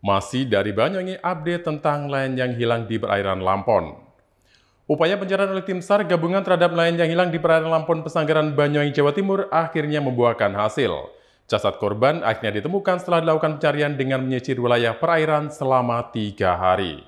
Masih dari Banyuwangi, update tentang nelayan yang hilang di perairan Lampon. Upaya pencarian oleh tim SAR gabungan terhadap nelayan yang hilang di perairan Lampon Pesanggaran Banyuwangi, Jawa Timur akhirnya membuahkan hasil. Jasad korban akhirnya ditemukan setelah dilakukan pencarian dengan menyisir wilayah perairan selama tiga hari.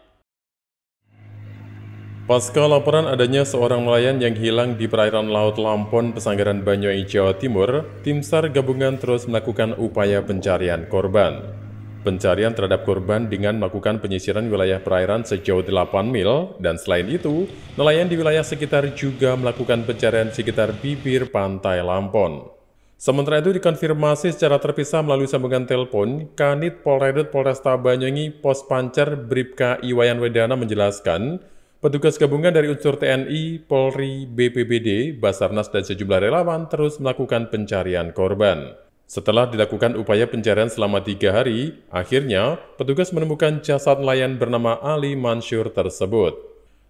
Pasca laporan adanya seorang nelayan yang hilang di perairan Laut Lampon, Pesanggaran Banyuwangi, Jawa Timur, tim SAR gabungan terus melakukan upaya pencarian korban pencarian terhadap korban dengan melakukan penyisiran wilayah perairan sejauh 8 mil dan selain itu, nelayan di wilayah sekitar juga melakukan pencarian sekitar bibir pantai Lampon. Sementara itu dikonfirmasi secara terpisah melalui sambungan telepon, Kanit Polredut Polresta Banyuwangi Pos Pancer Bribka Iwayan Wedana menjelaskan, petugas gabungan dari unsur TNI, Polri, BPBD, Basarnas, dan sejumlah relawan terus melakukan pencarian korban. Setelah dilakukan upaya pencarian selama tiga hari, akhirnya petugas menemukan jasad nelayan bernama Ali Mansur tersebut.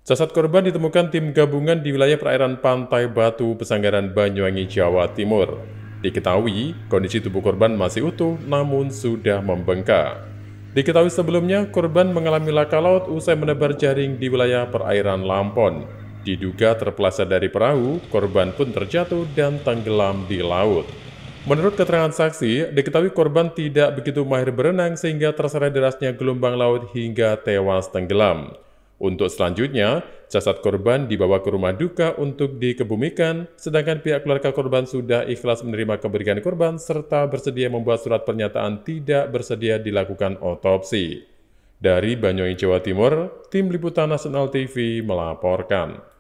Jasad korban ditemukan tim gabungan di wilayah perairan Pantai Batu, Pesanggaran, Banyuwangi, Jawa Timur. Diketahui, kondisi tubuh korban masih utuh namun sudah membengkak. Diketahui sebelumnya, korban mengalami laka laut usai menebar jaring di wilayah perairan Lampon. Diduga terpeleset dari perahu, korban pun terjatuh dan tenggelam di laut. Menurut keterangan saksi, diketahui korban tidak begitu mahir berenang sehingga terseret derasnya gelombang laut hingga tewas tenggelam. Untuk selanjutnya, jasad korban dibawa ke rumah duka untuk dikebumikan, sedangkan pihak keluarga korban sudah ikhlas menerima keberikan korban serta bersedia membuat surat pernyataan tidak bersedia dilakukan otopsi. Dari Banyuwangi, Jawa Timur, Tim Liputan Nasional TV melaporkan.